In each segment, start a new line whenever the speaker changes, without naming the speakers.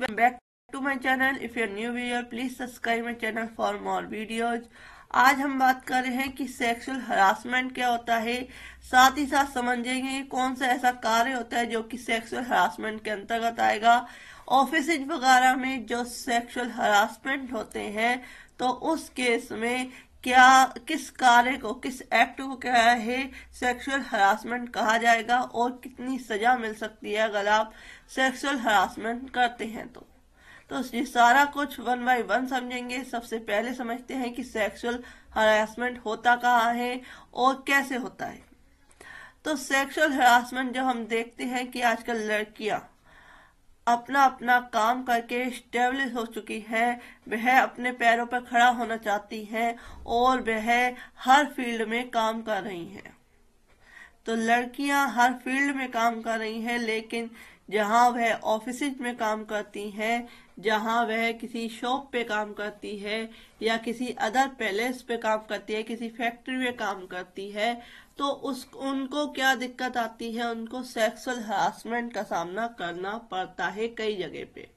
Back to my channel if you are new viewer please subscribe my channel for more videos. आज हम बात कर रहे हैं कि सेक्सुअल हरासमेंट क्या होता है साथ ही साथ समझेंगे कौन सा ऐसा कार्य होता है जो कि सेक्सुअल हरासमेंट के अंतर्गत आएगा ऑफिस वगैरह में जो सेक्सुअल हरासमेंट होते हैं तो उस केस में क्या किस कार्य को किस एक्ट को क्या है सेक्सुअल हरासमेंट कहा जाएगा और कितनी सजा मिल सकती है अगर आप सेक्सुअल हरासमेंट करते हैं तो तो ये सारा कुछ वन बाय वन समझेंगे सबसे पहले समझते हैं कि सेक्सुअल हरासमेंट होता कहाँ है और कैसे होता है तो सेक्सुअल हरासमेंट जब हम देखते हैं कि आजकल लड़कियां अपना अपना काम करके स्टेब्लिश हो चुकी है वह अपने पैरों पर खड़ा होना चाहती है और वह हर फील्ड में काम कर रही हैं तो लड़कियां हर फील्ड में काम कर रही हैं लेकिन जहाँ वह ऑफिस में काम करती हैं जहाँ वह किसी शॉप पे काम करती है या किसी अदर पैलेस पे काम करती है किसी फैक्ट्री में काम करती है तो उस उनको क्या दिक्कत आती है उनको सेक्सुअल हरासमेंट का सामना करना पड़ता है कई जगह पे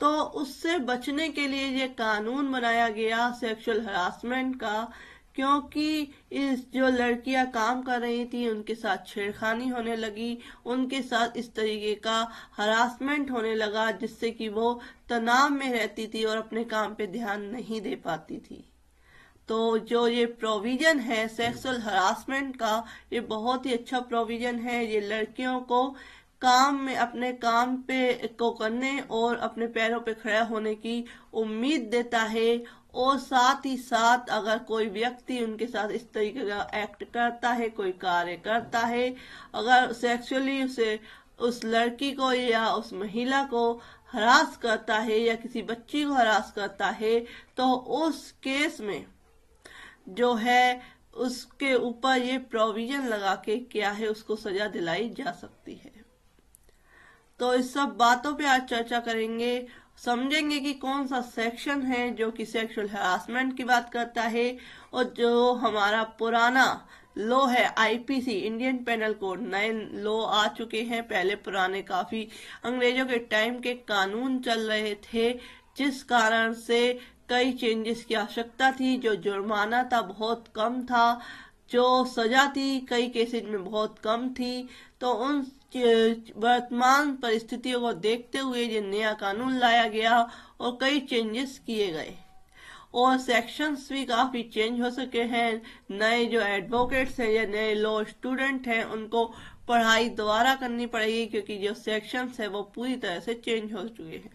तो उससे बचने के लिए ये कानून बनाया गया सेक्सुअल हरासमेंट का क्योंकि इस जो लड़कियां काम कर रही थी उनके साथ छेड़खानी होने लगी उनके साथ इस तरीके का हरासमेंट होने लगा जिससे कि वो तनाव में रहती थी और अपने काम पे ध्यान नहीं दे पाती थी तो जो ये प्रोविजन है सेक्सुअल हरासमेंट का ये बहुत ही अच्छा प्रोविजन है ये लड़कियों को काम में अपने काम पे को करने और अपने पैरों पे खड़ा होने की उम्मीद देता है और साथ ही साथ अगर कोई व्यक्ति उनके साथ इस तरीके का एक्ट करता है कोई कार्य करता है अगर सेक्सुअली उसे उस लड़की को या उस महिला को हरास करता है या किसी बच्ची को हरास करता है तो उस केस में जो है उसके ऊपर ये प्रोविजन लगा के क्या है उसको सजा दिलाई जा सकती है तो इस सब बातों पे आज चर्चा करेंगे समझेंगे कि कौन सा सेक्शन है जो कि सेक्सुअल हरासमेंट की बात करता है और जो हमारा पुराना लो है आईपीसी इंडियन पेनल कोड नए लॉ आ चुके हैं पहले पुराने काफी अंग्रेजों के टाइम के कानून चल रहे थे जिस कारण से कई चेंजेस की आवश्यकता थी जो जुर्माना था बहुत कम था जो सजा थी कई केसेज में बहुत कम थी तो उन वर्तमान परिस्थितियों को देखते हुए ये नया कानून लाया गया और कई चेंजेस किए गए और सेक्शंस भी काफ़ी चेंज हो सके हैं नए जो एडवोकेट्स हैं या नए लॉ स्टूडेंट हैं उनको पढ़ाई दोबारा करनी पड़ेगी क्योंकि जो सेक्शंस है वो पूरी तरह से चेंज हो चुके हैं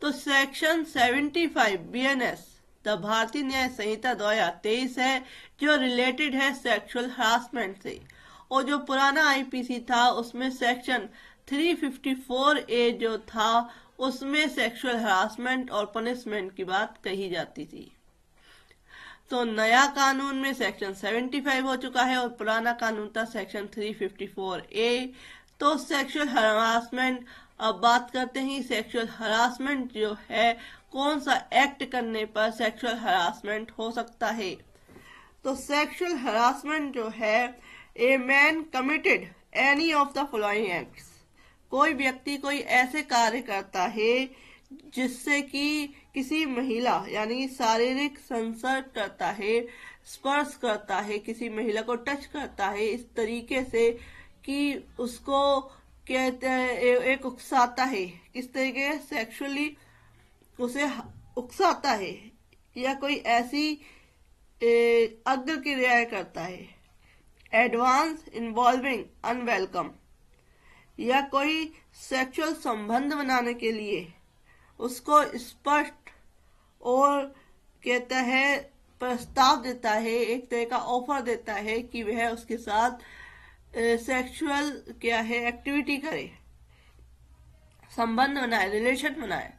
तो सेक्शन 75 बीएनएस द भारतीय न्याय संहिता दो तेईस है जो रिलेटेड है सेक्सुअल हरासमेंट से और जो पुराना आईपीसी था उसमें सेक्शन 354 ए जो था उसमें सेक्सुअल हरासमेंट और पनिशमेंट की बात कही जाती थी तो नया कानून में सेक्शन 75 हो चुका है और पुराना कानून था सेक्शन 354 ए तो सेक्सुअल हरासमेंट अब बात करते हैं सेक्सुअल हरासमेंट जो है कौन सा एक्ट करने पर सेक्सुअल हरासमेंट हो सकता है तो सेक्सुअल हरासमेंट जो है a man committed any of the following acts कोई व्यक्ति कोई ऐसे कार्य करता है जिससे कि किसी महिला यानी शारीरिक संसर्ग करता है स्पर्श करता है किसी महिला को टच करता है इस तरीके से कि उसको कहते हैं एक उकसाता है किस तरीके सेक्सुअली उसे उकसाता है या कोई ऐसी अग्र क्रियाएं करता है एडवांस इन्वॉल्विंग अनवेलकम या कोई सेक्सुअल संबंध बनाने के लिए उसको स्पष्ट और कहता है प्रस्ताव देता है एक तरह का ऑफर देता है कि वह उसके साथ सेक्सुअल क्या है एक्टिविटी करे संबंध बनाए रिलेशन बनाए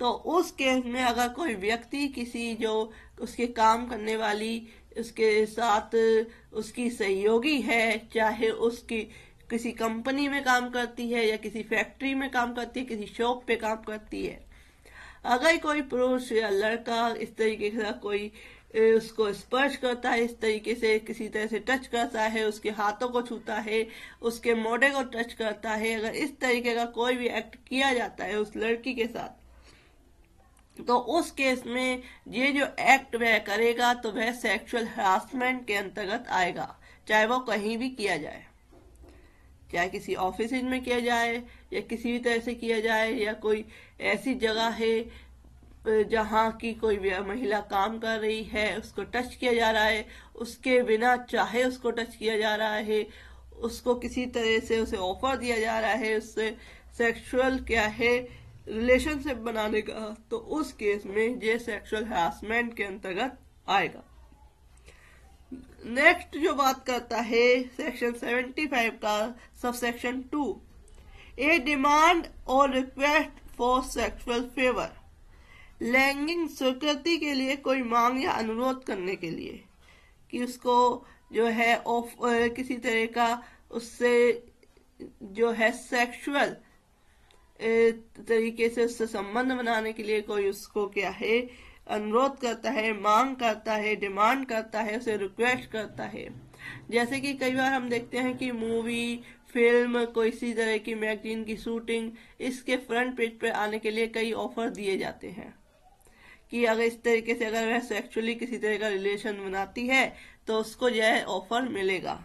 तो उस केस में अगर कोई व्यक्ति किसी जो उसके काम करने वाली उसके साथ उसकी सहयोगी है चाहे उसकी किसी कंपनी में काम करती है या किसी फैक्ट्री में काम करती है किसी शॉप पे काम करती है अगर कोई पुरुष या लड़का इस तरीके का कोई उसको स्पर्श करता है इस तरीके से किसी तरह से टच करता है उसके हाथों को छूता है उसके मोड़े को टच करता है अगर इस तरीके का कोई भी एक्ट किया जाता है उस लड़की के साथ तो उस केस में ये जो एक्ट वह करेगा तो वह सेक्सुअल हरासमेंट के अंतर्गत आएगा चाहे वो कहीं भी किया जाए चाहे किसी ऑफिस में किया जाए या किसी भी तरह से किया जाए या कोई ऐसी जगह है जहाँ की कोई महिला काम कर रही है उसको टच किया जा रहा है उसके बिना चाहे उसको टच किया जा रहा है उसको किसी तरह से उसे ऑफर दिया जा रहा है उससे सेक्सुअल क्या है रिलेशनशिप बनाने का तो उस केस में ये सेक्सुअल हरासमेंट के अंतर्गत आएगा नेक्स्ट जो बात करता है सेक्शन 75 का subsection two a demand और रिक्वेस्ट फॉर सेक्सुअल फेवर लैंगिंग स्वीकृति के लिए कोई मांग या अनुरोध करने के लिए कि उसको जो है ऑफ किसी तरह का उससे जो है सेक्सुअल तरीके से उससे संबंध बनाने के लिए कोई उसको क्या है अनुरोध करता है मांग करता है डिमांड करता है उसे रिक्वेस्ट करता है जैसे कि कई बार हम देखते हैं कि मूवी फिल्म कोई इसी तरह की मैगजीन की शूटिंग इसके फ्रंट पेज पर आने के लिए कई ऑफर दिए जाते हैं कि अगर इस तरीके से अगर वह सेक्चुअली किसी तरह का रिलेशन बनाती है तो उसको यह ऑफर मिलेगा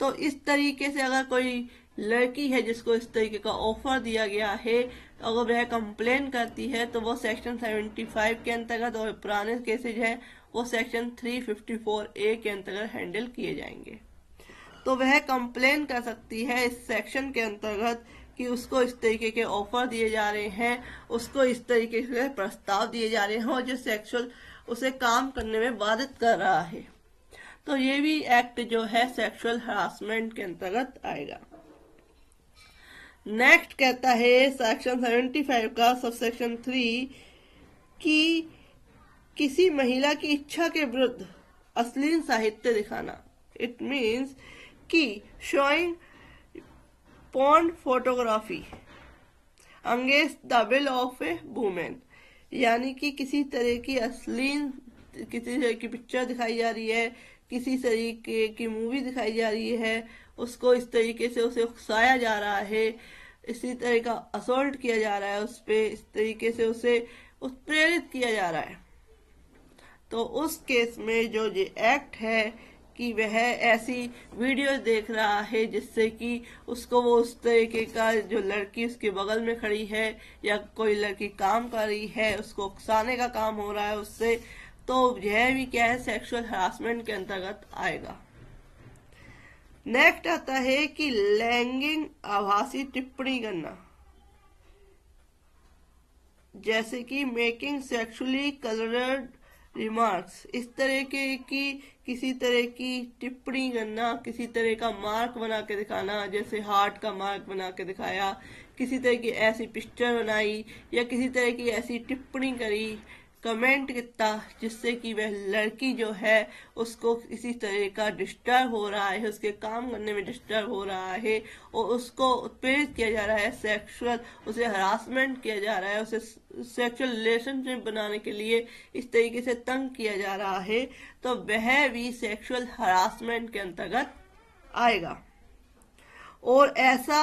तो इस तरीके से अगर कोई लड़की है जिसको इस तरीके का ऑफर दिया गया है अगर वह कंप्लेन करती है तो वो सेक्शन 75 के अंतर्गत और पुराने केसेज हैं वो सेक्शन 354 ए के अंतर्गत हैंडल किए जाएंगे तो वह कंप्लेन कर सकती है इस सेक्शन के अंतर्गत कि उसको इस तरीके के ऑफर दिए जा रहे हैं उसको इस तरीके से प्रस्ताव दिए जा रहे हैं और जो सेक्शुअल उसे काम करने में बाधित कर रहा है तो ये भी एक्ट जो है सेक्सुअल हरासमेंट के अंतर्गत आएगा नेक्स्ट कहता है सेक्शन सेवेंटी फाइव का सब सेक्शन थ्री की किसी महिला की इच्छा के विरुद्ध अश्लील साहित्य दिखाना इट मीन्स कि शोइंग पॉन फोटोग्राफी अंगेज the will of a women यानी कि किसी तरह की अश्लील किसी तरह की पिक्चर दिखाई जा रही है किसी तरीके की मूवी दिखाई जा रही है उसको इस तरीके से उसे उकसाया जा रहा है इसी तरह का असोल्ट किया जा रहा है उस पर इस तरीके से उसे उत्प्रेरित किया जा रहा है तो उस केस में जो ये एक्ट है कि वह ऐसी वीडियो देख रहा है जिससे कि उसको वो उस तरीके का जो लड़की उसके बगल में खड़ी है या कोई लड़की काम कर रही है उसको उकसाने का काम हो रहा है उससे तो यह भी क्या है सेक्सुअल हरासमेंट के अंतर्गत आएगा नेक्स्ट आता है कि लैंगिंग आभासी टिप्पणी करना जैसे कि मेकिंग सेक्सुअली कलर्ड रिमार्क्स इस तरह के की किसी तरह की टिप्पणी करना किसी तरह का मार्क बना के दिखाना जैसे हार्ट का मार्क बना के दिखाया किसी तरह की ऐसी पिक्चर बनाई या किसी तरह की ऐसी टिप्पणी करी कमेंट किया जिससे कि वह लड़की जो है उसको किसी तरह का डिस्टर्ब हो रहा है उसके काम करने में डिस्टर्ब हो रहा है और उसको उत्पीड़ित किया जा रहा है सेक्सुअल उसे हरासमेंट किया जा रहा है उसे सेक्सुअल रिलेशनशिप बनाने के लिए इस तरीके से तंग किया जा रहा है तो वह भी सेक्सुअल हरासमेंट के अंतर्गत आएगा और ऐसा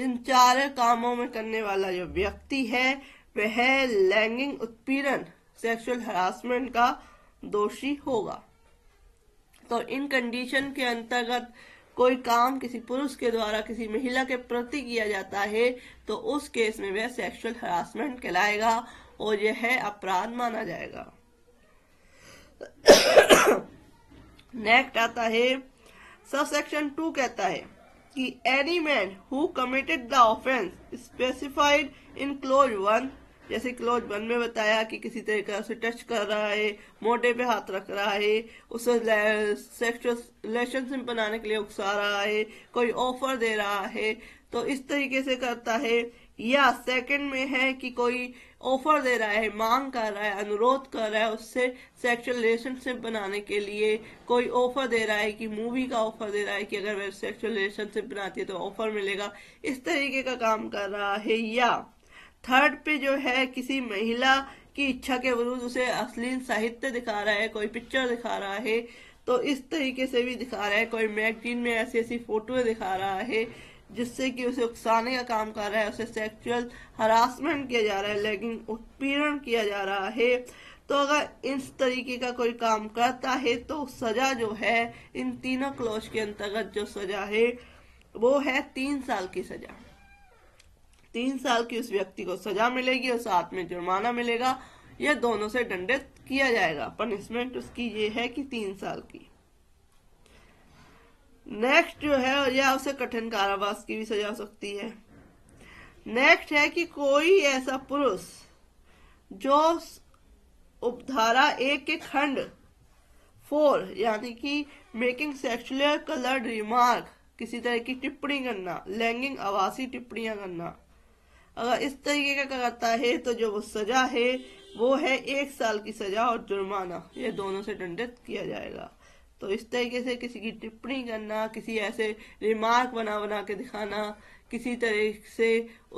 इन चार कामों में करने वाला जो व्यक्ति है वह लैंगिंग उत्पीड़न सेक्सुअल हरासमेंट का दोषी होगा तो इन कंडीशन के अंतर्गत कोई काम किसी पुरुष के द्वारा किसी महिला के प्रति किया जाता है तो उस केस में वह सेक्सुअल हरासमेंट कहलाएगा और यह अपराध माना जाएगा नेक्स्ट आता है सब सेक्शन टू कहता है कि any man who committed the offence specified in clause one जैसे क्लोज वन में बताया कि किसी तरीके से टच कर रहा है मोटे पे हाथ रख रहा है उसे सेक्सुअल रिलेशनशिप बनाने के लिए उकसा रहा है कोई ऑफर दे रहा है तो इस तरीके से करता है या सेकंड में है कि कोई ऑफर दे रहा है मांग कर रहा है अनुरोध कर रहा है उससे सेक्सुअल रिलेशनशिप बनाने के लिए कोई ऑफर दे रहा है कि मूवी का ऑफर दे रहा है कि अगर वह सेक्सुअल रिलेशनशिप बनाती है तो ऑफर मिलेगा इस तरीके का काम कर रहा है या थर्ड पे जो है किसी महिला की इच्छा के विरुद्ध उसे अश्लील साहित्य दिखा रहा है कोई पिक्चर दिखा रहा है तो इस तरीके से भी दिखा रहा है कोई मैगजीन में ऐसी ऐसी फोटो दिखा रहा है जिससे कि उसे उकसाने का काम कर रहा है उसे सेक्सुअल हरासमेंट किया जा रहा है लेकिन उत्पीड़न किया जा रहा है तो अगर इस तरीके का कोई काम करता है तो सजा जो है इन तीनों क्लोज के अंतर्गत जो सजा है वो है तीन साल की सजा तीन साल की उस व्यक्ति को सजा मिलेगी और साथ में जुर्माना मिलेगा यह दोनों से दंडित किया जाएगा पनिशमेंट उसकी ये है कि तीन साल की नेक्स्ट जो है या उसे कठिन कारावास की भी सजा हो सकती है नेक्स्ट है कि कोई ऐसा पुरुष जो उपधारा एक के खंड फोर यानी कि मेकिंग सेक्सुअल कलर्ड रिमार्क किसी तरह की टिप्पणी करना लैंगिंग आवासीय टिप्पणियां करना अगर इस तरीके का करता है तो जो वो सजा है वो है एक साल की सजा और जुर्माना ये दोनों से दंडित किया जाएगा तो इस तरीके से किसी की टिप्पणी करना किसी ऐसे रिमार्क बना बना के दिखाना किसी तरह से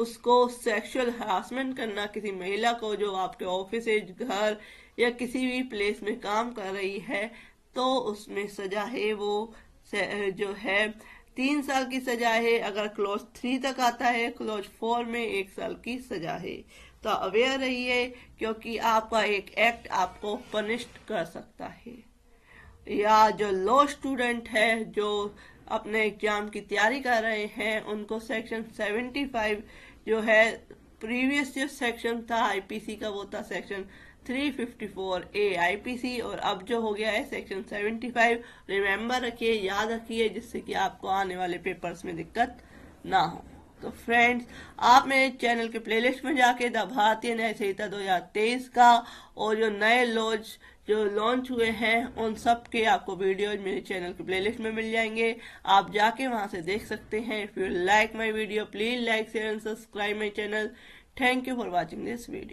उसको सेक्सुअल हरासमेंट करना किसी महिला को जो आपके ऑफिस घर या किसी भी प्लेस में काम कर रही है तो उसमें सजा है वो जो है तीन साल की सजा है अगर क्लोज थ्री तक आता है क्लोज फोर में एक साल की सजा है तो अवेयर रहिए क्योंकि आपका एक एक्ट आपको पनिश कर सकता है या जो लो स्टूडेंट है जो अपने एग्जाम की तैयारी कर रहे हैं उनको सेक्शन 75 जो है प्रीवियस जो सेक्शन था आईपीसी का वो था सेक्शन 354 ए आईपीसी और अब जो हो गया है सेक्शन 75 रिमेम्बर रखिए याद रखिए जिससे कि आपको आने वाले पेपर्स में दिक्कत ना हो तो फ्रेंड्स आप मेरे चैनल के प्लेलिस्ट में जाके द भारतीय न्याय संहिता दो का और जो नए लॉज जो लॉन्च हुए हैं उन सब के आपको वीडियो मेरे चैनल के प्लेलिस्ट में मिल जाएंगे आप जाके वहां से देख सकते हैं if you like my video please like share and subscribe my channel thank you for watching this video